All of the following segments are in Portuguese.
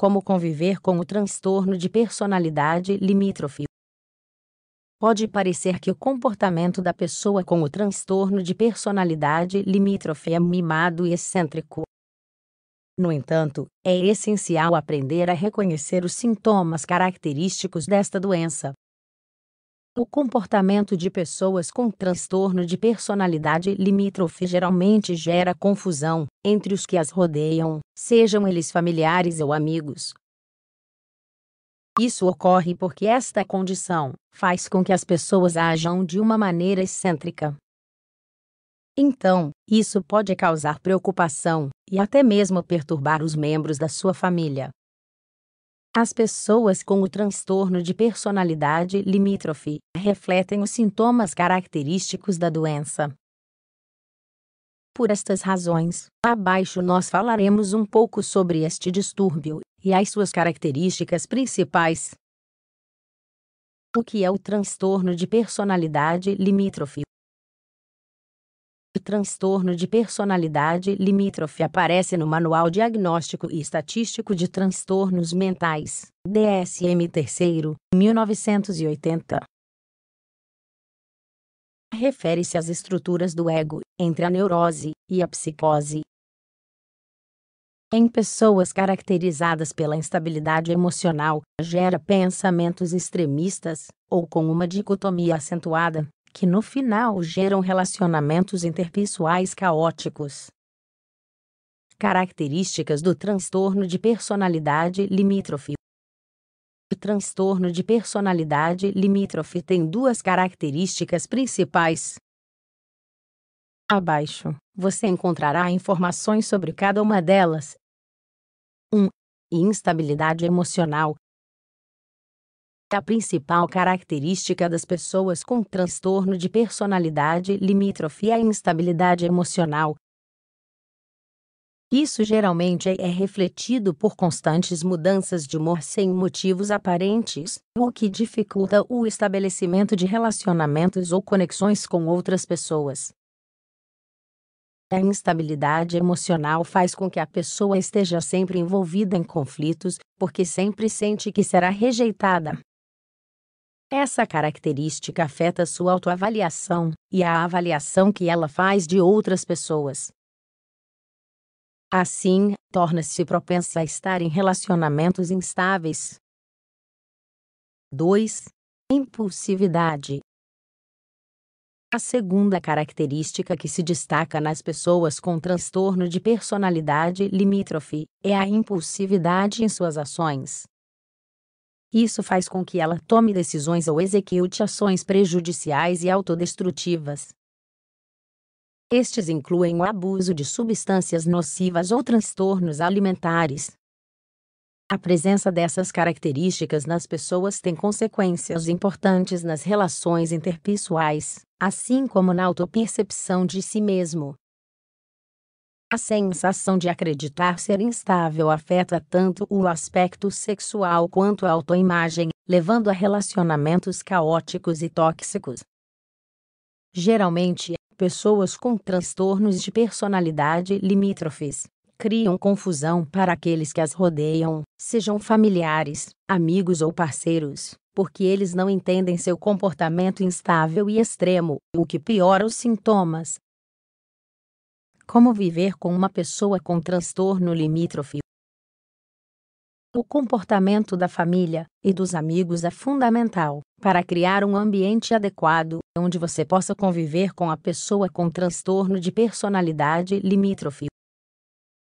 como conviver com o transtorno de personalidade limítrofe. Pode parecer que o comportamento da pessoa com o transtorno de personalidade limítrofe é mimado e excêntrico. No entanto, é essencial aprender a reconhecer os sintomas característicos desta doença, o comportamento de pessoas com transtorno de personalidade limítrofe geralmente gera confusão entre os que as rodeiam, sejam eles familiares ou amigos. Isso ocorre porque esta condição faz com que as pessoas ajam de uma maneira excêntrica. Então, isso pode causar preocupação e até mesmo perturbar os membros da sua família. As pessoas com o transtorno de personalidade limítrofe refletem os sintomas característicos da doença. Por estas razões, abaixo nós falaremos um pouco sobre este distúrbio e as suas características principais. O que é o transtorno de personalidade limítrofe? transtorno de personalidade limítrofe aparece no Manual Diagnóstico e Estatístico de Transtornos Mentais, DSM 3, 1980 refere-se às estruturas do ego, entre a neurose e a psicose. Em pessoas caracterizadas pela instabilidade emocional, gera pensamentos extremistas, ou com uma dicotomia acentuada que no final geram relacionamentos interpessoais caóticos. Características do transtorno de personalidade limítrofe. O transtorno de personalidade limítrofe tem duas características principais. Abaixo, você encontrará informações sobre cada uma delas. 1. Um, instabilidade emocional, a principal característica das pessoas com transtorno de personalidade limítrofe é a instabilidade emocional. Isso geralmente é refletido por constantes mudanças de humor sem motivos aparentes, o que dificulta o estabelecimento de relacionamentos ou conexões com outras pessoas. A instabilidade emocional faz com que a pessoa esteja sempre envolvida em conflitos, porque sempre sente que será rejeitada, essa característica afeta sua autoavaliação e a avaliação que ela faz de outras pessoas. Assim, torna-se propensa a estar em relacionamentos instáveis. 2. Impulsividade. A segunda característica que se destaca nas pessoas com transtorno de personalidade limítrofe é a impulsividade em suas ações. Isso faz com que ela tome decisões ou execute ações prejudiciais e autodestrutivas. Estes incluem o abuso de substâncias nocivas ou transtornos alimentares. A presença dessas características nas pessoas tem consequências importantes nas relações interpessoais, assim como na autopercepção de si mesmo. A sensação de acreditar ser instável afeta tanto o aspecto sexual quanto a autoimagem, levando a relacionamentos caóticos e tóxicos. Geralmente, pessoas com transtornos de personalidade limítrofes criam confusão para aqueles que as rodeiam, sejam familiares, amigos ou parceiros, porque eles não entendem seu comportamento instável e extremo, o que piora os sintomas, como viver com uma pessoa com transtorno limítrofe? O comportamento da família e dos amigos é fundamental para criar um ambiente adequado onde você possa conviver com a pessoa com transtorno de personalidade limítrofe.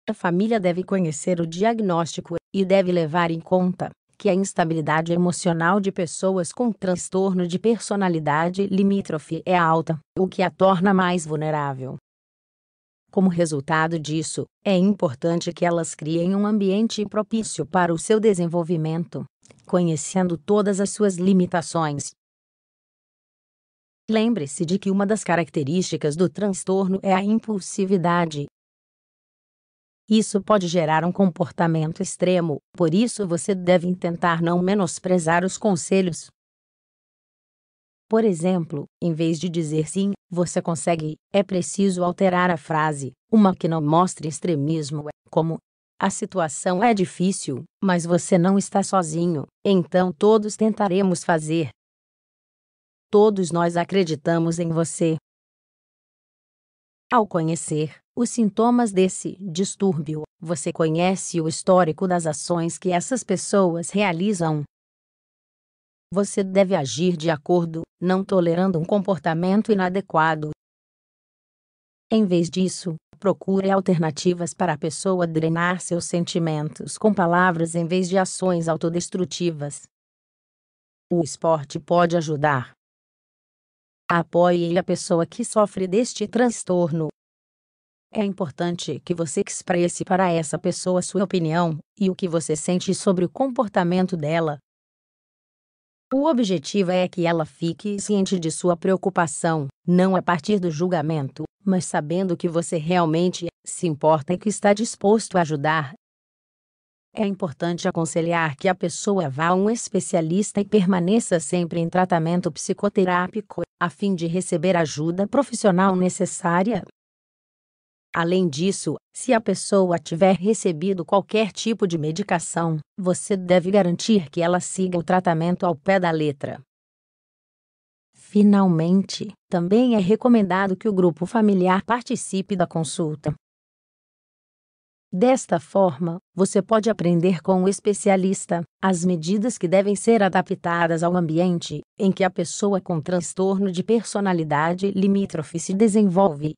A família deve conhecer o diagnóstico e deve levar em conta que a instabilidade emocional de pessoas com transtorno de personalidade limítrofe é alta, o que a torna mais vulnerável como resultado disso, é importante que elas criem um ambiente propício para o seu desenvolvimento, conhecendo todas as suas limitações. Lembre-se de que uma das características do transtorno é a impulsividade. Isso pode gerar um comportamento extremo, por isso você deve tentar não menosprezar os conselhos por exemplo, em vez de dizer sim, você consegue, é preciso alterar a frase, uma que não mostre extremismo, é como a situação é difícil, mas você não está sozinho, então todos tentaremos fazer. Todos nós acreditamos em você. Ao conhecer os sintomas desse distúrbio, você conhece o histórico das ações que essas pessoas realizam, você deve agir de acordo, não tolerando um comportamento inadequado. Em vez disso, procure alternativas para a pessoa drenar seus sentimentos com palavras em vez de ações autodestrutivas. O esporte pode ajudar. Apoie a pessoa que sofre deste transtorno. É importante que você expresse para essa pessoa sua opinião e o que você sente sobre o comportamento dela, o objetivo é que ela fique ciente de sua preocupação, não a partir do julgamento, mas sabendo que você realmente se importa e que está disposto a ajudar. É importante aconselhar que a pessoa vá a um especialista e permaneça sempre em tratamento psicoterápico, a fim de receber a ajuda profissional necessária. Além disso, se a pessoa tiver recebido qualquer tipo de medicação, você deve garantir que ela siga o tratamento ao pé da letra. Finalmente, também é recomendado que o grupo familiar participe da consulta. Desta forma, você pode aprender com o especialista as medidas que devem ser adaptadas ao ambiente em que a pessoa com transtorno de personalidade limítrofe se desenvolve